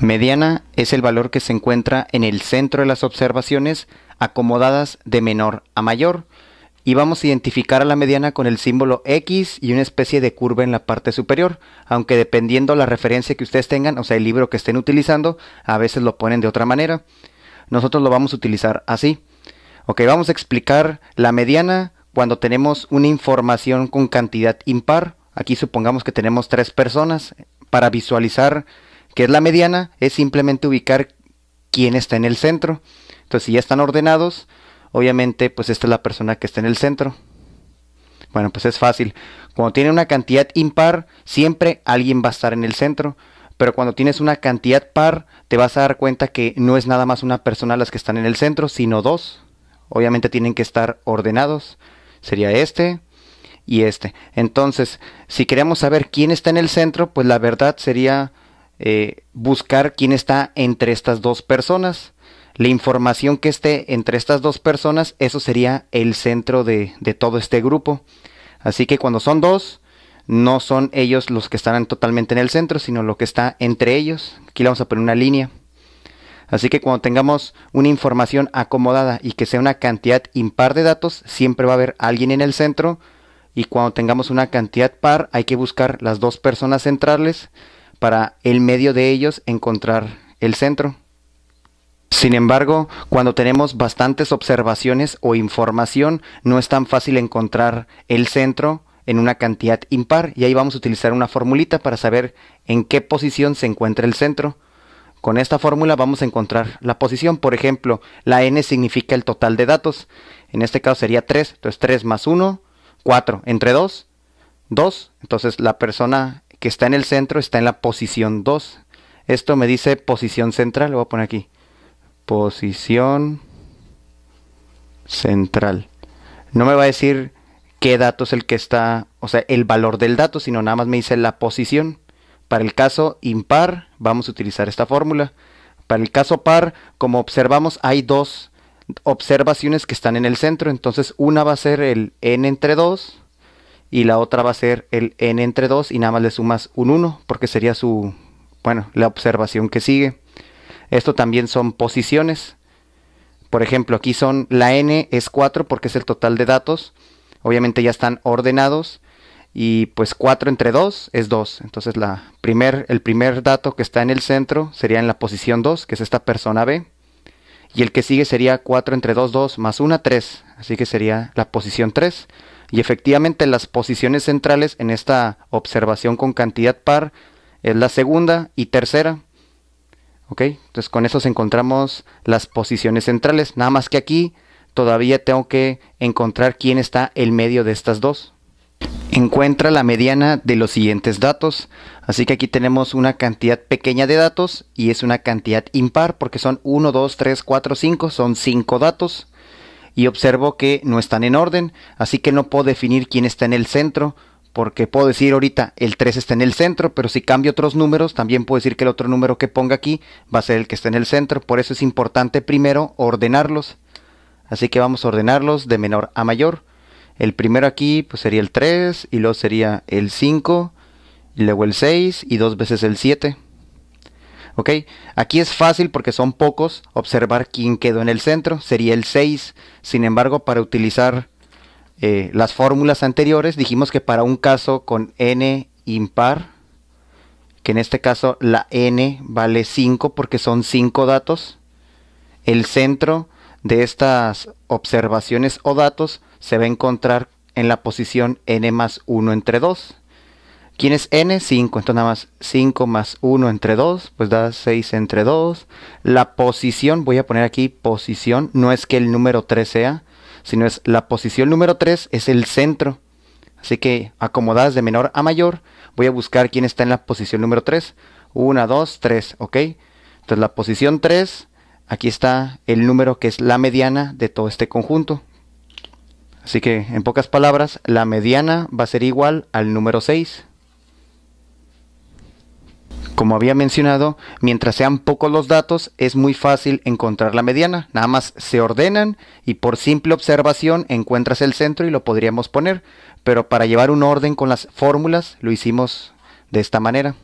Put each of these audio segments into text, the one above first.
Mediana es el valor que se encuentra en el centro de las observaciones acomodadas de menor a mayor y vamos a identificar a la mediana con el símbolo X y una especie de curva en la parte superior, aunque dependiendo la referencia que ustedes tengan, o sea, el libro que estén utilizando, a veces lo ponen de otra manera. Nosotros lo vamos a utilizar así. Ok, vamos a explicar la mediana cuando tenemos una información con cantidad impar. Aquí supongamos que tenemos tres personas. Para visualizar qué es la mediana, es simplemente ubicar quién está en el centro. Entonces, si ya están ordenados, obviamente, pues esta es la persona que está en el centro. Bueno, pues es fácil. Cuando tiene una cantidad impar, siempre alguien va a estar en el centro. Pero cuando tienes una cantidad par, te vas a dar cuenta que no es nada más una persona las que están en el centro, sino dos. Obviamente tienen que estar ordenados. Sería este y este. Entonces, si queremos saber quién está en el centro, pues la verdad sería eh, buscar quién está entre estas dos personas. La información que esté entre estas dos personas, eso sería el centro de, todo este grupo. Así que cuando son dos, no son ellos los que estarán totalmente en el centro, sino lo que está entre ellos. Aquí le vamos a poner una línea. Así que cuando tengamos una información acomodada y que sea una cantidad impar de datos, siempre va a haber alguien en el centro. Y cuando tengamos una cantidad par, hay que buscar las dos personas centrales para el medio de ellos encontrar el centro. Sin embargo, cuando tenemos bastantes observaciones o información, no es tan fácil encontrar el centro en una cantidad impar y ahí vamos a utilizar una formulita para saber en qué posición se encuentra el centro. Con esta fórmula vamos a encontrar la posición. Por ejemplo, la n significa el total de datos. En este caso sería 3. Entonces 3 más 1, 4 entre 2, 2. Entonces la persona que está en el centro está en la posición 2. Esto me dice posición central. Lo voy a poner aquí. Posición central. No me va a decir qué dato es el que está, o sea, el valor del dato, sino nada más me dice la posición. Para el caso impar vamos a utilizar esta fórmula. Para el caso par, como observamos, hay dos observaciones que están en el centro. Entonces una va a ser el n entre 2 y la otra va a ser el n entre 2 y nada más le sumas un 1 porque sería su, bueno, la observación que sigue. Esto también son posiciones. Por ejemplo, aquí son la n es 4 porque es el total de datos. Obviamente ya están ordenados y pues 4 entre 2 es 2. Entonces la primer, el primer dato que está en el centro sería en la posición 2, que es esta persona B. Y el que sigue sería 4 entre 2, 2 más 1, 3. Así que sería la posición 3. Y efectivamente las posiciones centrales en esta observación con cantidad par es la segunda y tercera. ¿Ok? Entonces con eso encontramos las posiciones centrales. Nada más que aquí todavía tengo que encontrar quién está en medio de estas dos encuentra la mediana de los siguientes datos. Así que aquí tenemos una cantidad pequeña de datos y es una cantidad impar porque son 1, 2, 3, 4, 5, son 5 datos. Y observo que no están en orden, así que no puedo definir quién está en el centro, porque puedo decir ahorita el 3 está en el centro, pero si cambio otros números, también puedo decir que el otro número que ponga aquí va a ser el que está en el centro. Por eso es importante primero ordenarlos. Así que vamos a ordenarlos de menor a mayor. El primero aquí pues, sería el 3 y luego sería el 5 y luego el 6 y dos veces el 7. ¿Ok? Aquí es fácil porque son pocos observar quién quedó en el centro. Sería el 6. Sin embargo, para utilizar eh, las fórmulas anteriores, dijimos que para un caso con n impar, que en este caso la n vale 5 porque son 5 datos, el centro de estas observaciones o datos se va a encontrar en la posición n más 1 entre 2. ¿Quién es n? 5. Entonces nada más 5 más 1 entre 2, pues da 6 entre 2. La posición, voy a poner aquí posición, no es que el número 3 sea, sino es la posición número 3 es el centro. Así que acomodadas de menor a mayor, voy a buscar quién está en la posición número 3. 1, 2, 3, ¿ok? Entonces la posición 3, aquí está el número que es la mediana de todo este conjunto. Así que, en pocas palabras, la mediana va a ser igual al número 6. Como había mencionado, mientras sean pocos los datos, es muy fácil encontrar la mediana. Nada más se ordenan y por simple observación encuentras el centro y lo podríamos poner. Pero para llevar un orden con las fórmulas, lo hicimos de esta manera.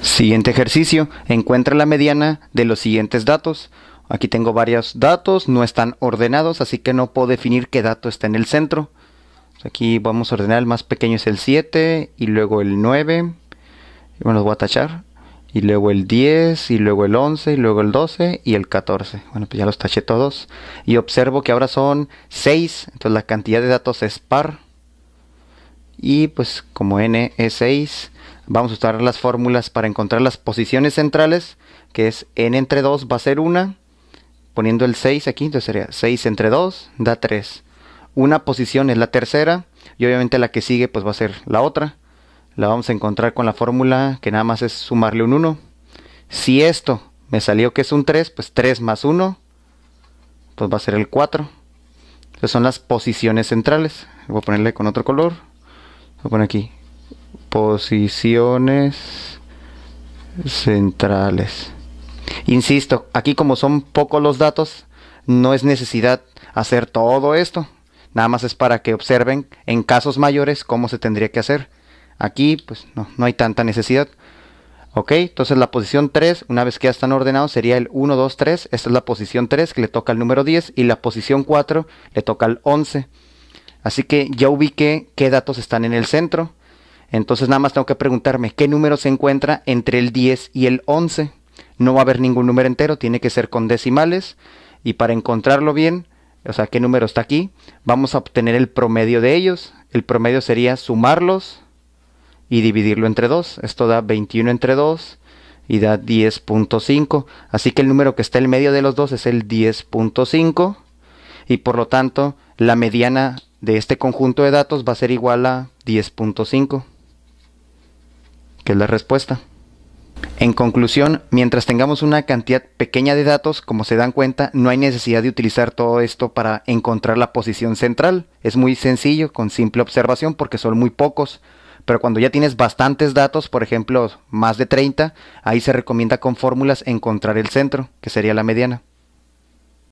Siguiente ejercicio, encuentra la mediana de los siguientes datos. Aquí tengo varios datos, no están ordenados, así que no puedo definir qué dato está en el centro. Aquí vamos a ordenar, el más pequeño es el 7 y luego el 9. Bueno, los voy a tachar. Y luego el 10 y luego el 11 y luego el 12 y el 14. Bueno, pues ya los taché todos. Y observo que ahora son 6, entonces la cantidad de datos es par. Y pues como n es 6, vamos a usar las fórmulas para encontrar las posiciones centrales, que es n entre 2 va a ser 1 poniendo el 6 aquí, entonces sería 6 entre 2 da 3. Una posición es la tercera y obviamente la que sigue pues va a ser la otra. La vamos a encontrar con la fórmula que nada más es sumarle un 1. Si esto me salió que es un 3, pues 3 más 1 pues va a ser el 4. Entonces son las posiciones centrales. Voy a ponerle con otro color. Voy a poner aquí posiciones centrales. Insisto, aquí como son pocos los datos, no es necesidad hacer todo esto. Nada más es para que observen en casos mayores cómo se tendría que hacer. Aquí pues no, no hay tanta necesidad. Ok, entonces la posición 3, una vez que ya están ordenados, sería el 1, 2, 3. Esta es la posición 3 que le toca al número 10 y la posición 4 le toca al 11. Así que ya ubiqué qué datos están en el centro. Entonces nada más tengo que preguntarme qué número se encuentra entre el 10 y el 11. No va a haber ningún número entero, tiene que ser con decimales. Y para encontrarlo bien, o sea, qué número está aquí, vamos a obtener el promedio de ellos. El promedio sería sumarlos y dividirlo entre 2. Esto da 21 entre 2 y da 10.5. Así que el número que está en medio de los dos es el 10.5. Y por lo tanto, la mediana de este conjunto de datos va a ser igual a 10.5. Que es la respuesta. En conclusión, mientras tengamos una cantidad pequeña de datos, como se dan cuenta, no hay necesidad de utilizar todo esto para encontrar la posición central. Es muy sencillo con simple observación porque son muy pocos. Pero cuando ya tienes bastantes datos, por ejemplo más de 30, ahí se recomienda con fórmulas encontrar el centro, que sería la mediana.